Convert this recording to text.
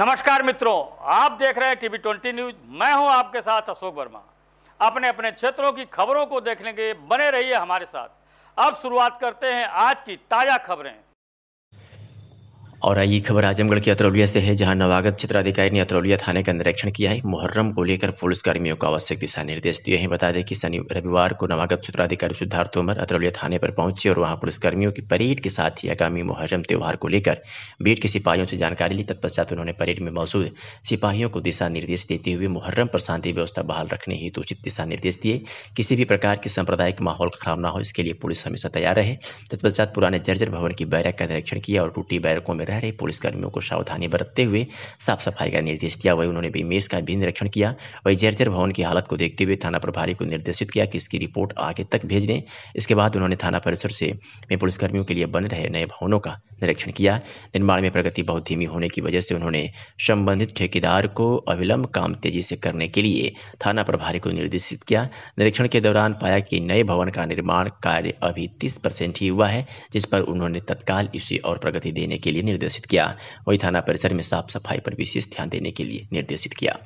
नमस्कार मित्रों आप देख रहे हैं टीवी ट्वेंटी न्यूज मैं हूं आपके साथ अशोक वर्मा अपने अपने क्षेत्रों की खबरों को देखने के बने रहिए हमारे साथ अब शुरुआत करते हैं आज की ताज़ा खबरें और आई खबर आजमगढ़ के अतरौलिया से है जहां नवागत क्षेत्राधिकारी ने अतरौलिया थाने का निरीक्षण किया है मुहर्रम को लेकर पुलिस कर्मियों को आवश्यक दिशा निर्देश दिए हैं बता दें कि शनि रविवार को नवागत क्षेत्राधिकारी सिद्धार्थ तोमर अतरौलिया थाने पर पहुंचे और वहां पुलिसकर्मियों की परेड के साथ ही आगामी मुहर्रम त्यौहार को लेकर बीट के सिपाहियों से जानकारी ली तत्पश्चात उन्होंने परेड में मौजूद सिपाहियों को दिशा निर्देश देते हुए मुहर्रम पर शांति व्यवस्था बहाल रखने हेतु उचित दिशा निर्देश दिए किसी भी प्रकार के सांप्रदायिक माहौल खराब न हो इसके लिए पुलिस हमेशा तैयार रहे तत्पश्चात पुराने जर्जर भवन की बैरक का निरीक्षण किया और टूटी बैरकों में रह रहे पुलिसकर्मियों को सावधानी बरतते हुए साफ सफाई का निर्देश दिया वही उन्होंने भी मेज का भी निरीक्षण किया वही जर्जर भवन की हालत को देखते हुए थाना प्रभारी को निर्देशित किया कि इसकी रिपोर्ट आगे तक भेज दें इसके बाद उन्होंने थाना परिसर से में पुलिसकर्मियों के लिए बन रहे नए भवनों का निरीक्षण किया निर्माण में प्रगति बहुत धीमी होने की वजह से उन्होंने संबंधित ठेकेदार को अविलंब काम तेजी से करने के लिए थाना प्रभारी को निर्देशित किया निरीक्षण के दौरान पाया कि नए भवन का निर्माण कार्य अभी तीस परसेंट ही हुआ है जिस पर उन्होंने तत्काल इसे और प्रगति देने के लिए निर्देश निर्देशित किया वही थाना परिसर में साफ सफाई पर विशेष ध्यान देने के लिए निर्देशित किया